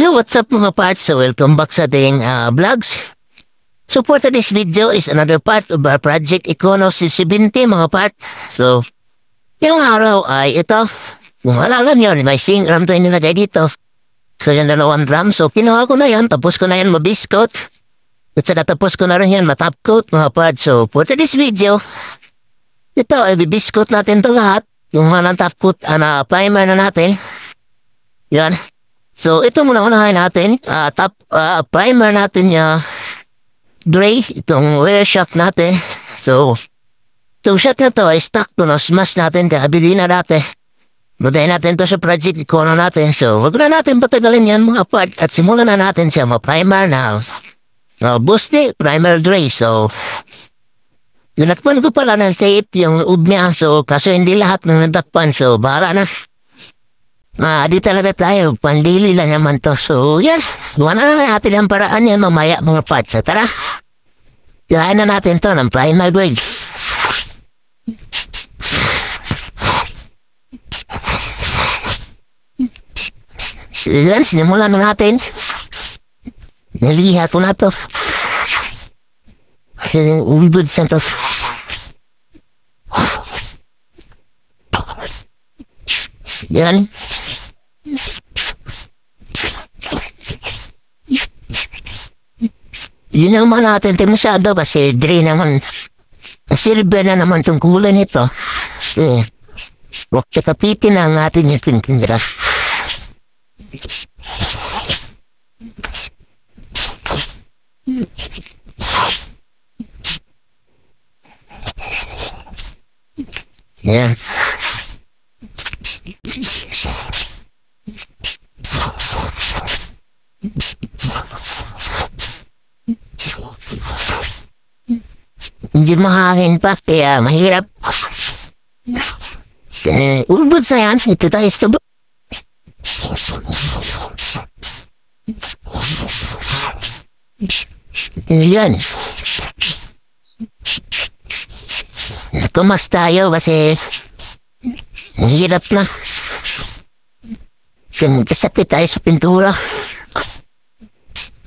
So what's up mga parts? So welcome back sa ating uh, vlogs. So for today's video is another part of our project Econo C70 mga part. So yung araw ay ito. Kung alalan nyo, may sing drum to nilagay dito. So yung one drum. So kinuha ko na yan. Tapos ko na yan mabiscoat. At sa tapos ko na rin yan matop coat mga part. So for today's video, ito ay bibiscoat natin to lahat. Yung mga natop coat, uh, ah, na primer na natin. Yan. So, ito muna unahin natin. Uh, top uh, primer natin niya. Uh, gray, itong wear shock natin. So, itong shock na to ay stock to na smash natin. Kaya bilhin na natin. Budayin natin to sa project ikono natin. So, wag na natin patagalin yan mga part. At simulan na natin siya mga primer now. uh, ah, boosty. primer gray. So, Dinakpan ko pala ng tape yung ub niya. So, kaso hindi lahat ng nadakpan. So, bahala na. Ah, di talaga tayo. Pandili lang naman to. So, yan. Gawa na lang natin ang paraan yan mamaya mga parts. Tara. Gawain na natin to ng final grade. So, yan. Sinimulan na natin. Nalihat ko na to. Kasi yung sa to. Yan. Yan. Yun ang mga natin masyado kasi Dre naman, silbe na naman tungkulan ito. Eh, huwag kapitin ang atin yung tintindra. Yeah. Hindi mahangin pa, kaya mahirap. Eh, Ubod sa yan, ito tayo sa ba? Eh, yan. Kumas tayo kasi hirap na. Kasapit tayo sa pintura.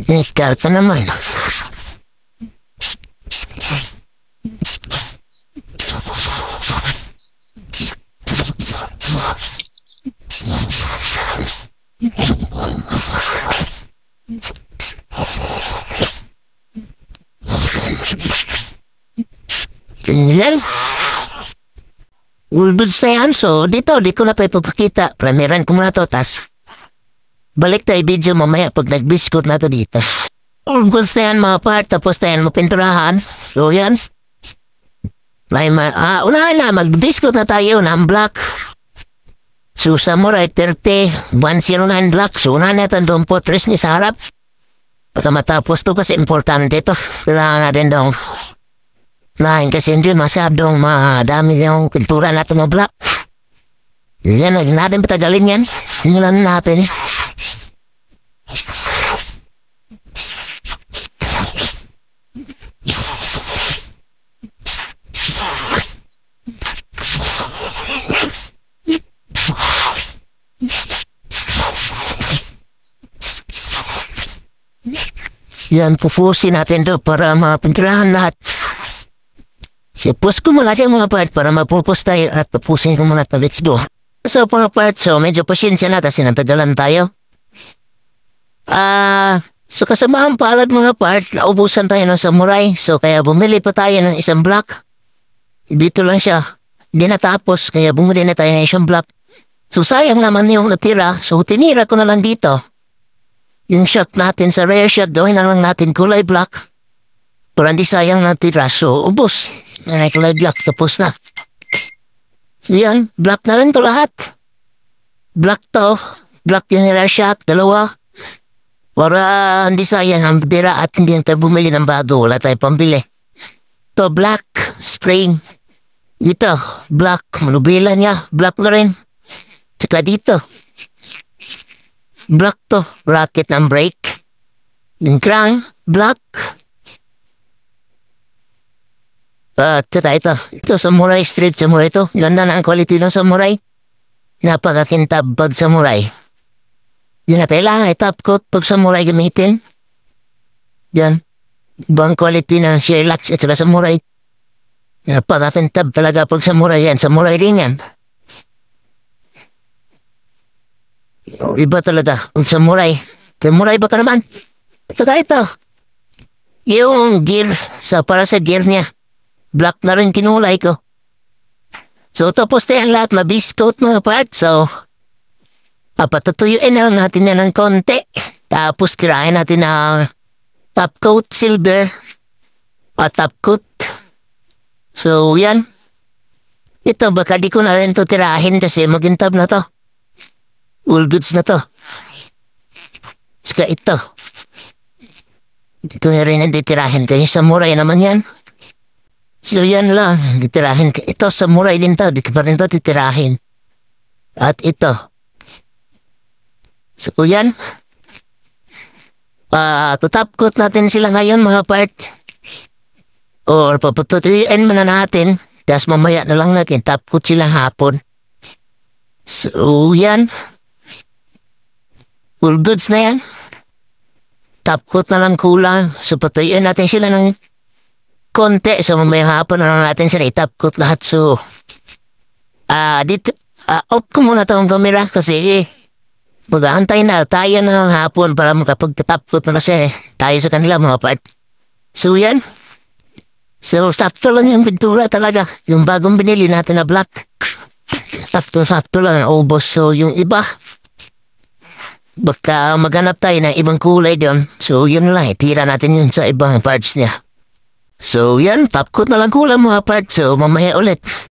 Ikaw eh, ka naman. Ikaw naman. Yan. Ulbud yan. So, dito, di ko na pa ipapakita. Premieran ko muna to, tas balik tayo video mamaya pag nag-biscuit na to dito. Ulbud na yan mga part, tapos tayo mo pinturahan So, yan. Lima, ah, unahan na, mag-discount na tayo ng block. So, Samurai 30, 109 block. So, unahan natin doon po, tres ni sa harap. Baka matapos to kasi importante to. Kailangan natin doon. Lain kasi hindi masyadong madami yung kultura natin ng block. Yan, huwag natin patagalin yan. Hindi natin. Yan, pupusin natin to para mapuntrahan lahat. So, push ko muna yung mga part para mapupus tayo at tapusin ko muna to. Let's go. So, mga part, so medyo pasensya na kasi natagalan tayo. Ah, uh, so kasamaang palad mga part, naubusan tayo ng samurai. So, kaya bumili pa tayo ng isang block. Dito lang siya. Di natapos, kaya bumili na tayo ng isang block. So, sayang naman yung natira. So, tinira ko na lang dito. Yung shot natin sa rare shot, gawin na lang natin kulay black. Pero hindi sayang ng tiraso, ubos. Na kulay black, tapos na. Yan, black na rin to lahat. Black to, black yung rare shot, dalawa. Para hindi sayang ang tira at hindi tayo bumili ng bado, wala tayo pambili. To black, spring. Ito, black, manubilan niya, black na rin. Tsaka dito, block to. Bracket ng break. Yung crank, block. At ah, saka ito. Ito, samurai street samurai ito. Ganda na ang quality ng samurai. Napakakintab pag samurai. Yan na kailangan i-top coat pag samurai gamitin. Yan. Ibang quality ng Sherlock at saka samurai. Napakakintab talaga pag samurai yan. Samurai rin yan. Oh, iba talaga. Ang samurai. Samurai ba ka naman? Saka ito. Yung gear, sa para sa gear niya, black na rin kinulay ko. So tapos na yan lahat, mabiskot mga part. So, papatutuyuin na lang natin na ng konti. Tapos kirahin natin na top coat silver at top coat. So yan. Ito baka di ko na rin to tirahin kasi magintab na to. All goods na to. Saka ito. Dito na rin ang ditirahin kayo. Samurai naman yan. So yan lang, ditirahin ka. Ito, samurai din to. Di ka pa rin to titirahin. At ito. So yan. Uh, tutap natin sila ngayon mga part. Or papatutuyin mo na natin. Tapos mamaya na lang natin tapkot sila hapon. So yan. Well, goods na yan. Top coat na lang kulang. So patuyin natin sila ng konti. So mamayang hapon na natin sila i-top coat lahat. So, ah, uh, dito, uh, ah, off ko muna itong camera kasi eh, maghahantay na tayo ng hapon para makapag-top coat na kasi tayo sa kanila mga part. So yan. So sakto lang yung pintura talaga. Yung bagong binili natin na black. Sakto-sakto lang ang ubos. So yung iba, Baka maghanap tayo ng ibang kulay doon. So yun lang, tira natin yun sa ibang parts niya. So yan, top coat na lang kulang mga parts. So mamaya ulit.